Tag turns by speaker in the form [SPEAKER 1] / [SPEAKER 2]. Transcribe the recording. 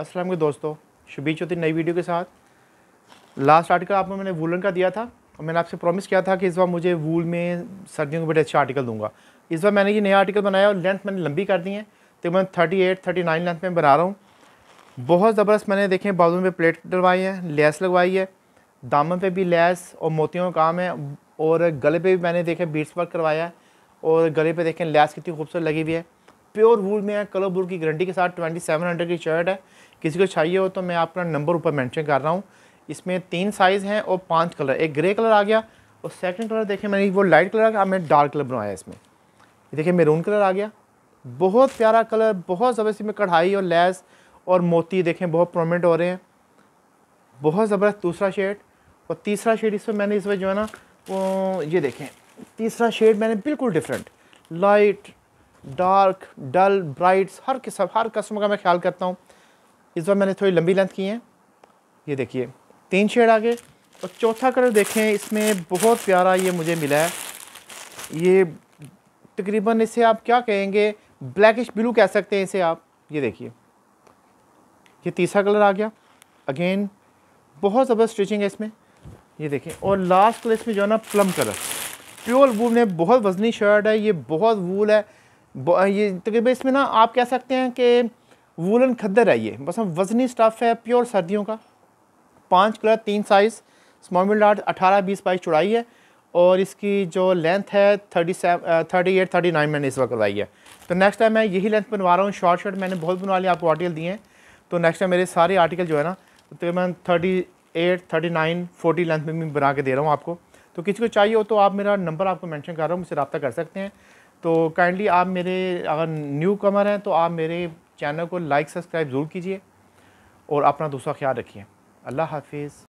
[SPEAKER 1] अस्सलाम के दोस्तों शुभी चौधरी नई वीडियो के साथ लास्ट आर्टिकल आपको मैंने वूलन का दिया था और मैंने आपसे प्रॉमिस किया था कि इस बार मुझे वूल में सर्दियों के बड़े अच्छे आर्टिकल दूंगा इस बार मैंने ये नया आर्टिकल बनाया और लेंथ मैंने लंबी कर दी है मैं thirty eight thirty nine length में बना रहा हूँ बहुत ज़बरदस्त मैंने देखें बाजू में प्लेट डलवाई है लेस लगवाई है दामन पर भी लेस और मोतियों का काम है और गले पर भी मैंने देखे बीट्स वर्क करवाया है और गले पर देखें लेस कितनी खूबसूरत लगी हुई है प्योर वूल में है कलर बुल की गारंटी के साथ ट्वेंटी सेवन हंड्रेड की शर्ट है किसी को चाहिए हो तो मैं अपना नंबर ऊपर मेंशन कर रहा हूँ इसमें तीन साइज़ हैं और पांच कलर एक ग्रे कलर आ गया और सेकंड कलर देखें मैंने वो लाइट कलर अब मैंने डार्क कलर बनवाया इसमें देखिए मेरून कलर आ गया बहुत प्यारा कलर बहुत ज़बरदस्त में कढ़ाई और लैस और मोती देखें बहुत प्रोमेंट हो रहे हैं बहुत ज़बरदस्त दूसरा शेड और तीसरा शेड इसमें मैंने इस वजह जो है ना वो ये देखें तीसरा शेड मैंने बिल्कुल different light dark dull brights हर किस्म हर कस्म का मैं ख्याल करता हूँ इस बार मैंने थोड़ी लंबी लेंथ की है ये देखिए तीन शेड आ गए और चौथा कलर देखें इसमें बहुत प्यारा ये मुझे मिला है ये तकरीबन इसे आप क्या कहेंगे ब्लैकिश ब्लू कह सकते हैं इसे आप ये देखिए ये तीसरा कलर आ गया अगेन बहुत ज़बरदस्त स्टिचिंग है इसमें ये देखें और लास्ट कलर इसमें जो है ना प्लम कलर प्योर वूल ने बहुत वजनी शर्ट है ये बहुत वूल है ये तकरीबन तो इसमें ना आप कह सकते हैं कि वूलन खद्दर है ये बस वजनी स्टफ़ है प्योर सर्दियों का पाँच कलर तीन साइज़ स्मॉमिल डार्ट अठारह बीस बाईस चौड़ाई है और इसकी जो लेंथ है thirty seven thirty eight thirty nine मैंने इस वक्त करवाई है तो नेक्स्ट टाइम मैं यही लेंथ बनवा रहा हूँ शॉर्ट शर्ट मैंने बहुत बनवा लिया आपको आर्टिकल दिए हैं तो नेक्स्ट टाइम मेरे सारे आर्टिकल जो है ना तकरीबन thirty eight thirty nine forty length में भी बना के दे रहा हूँ आपको तो किसी को चाहिए हो तो आप मेरा नंबर आपको मैंशन कर रहा हूँ मुझसे रबा कर सकते हैं तो काइंडली आप मेरे अगर न्यू कमर हैं तो आप मेरे चैनल को लाइक सब्सक्राइब ज़रूर कीजिए और अपना दूसरा ख्याल रखिए अल्लाह हाफिज़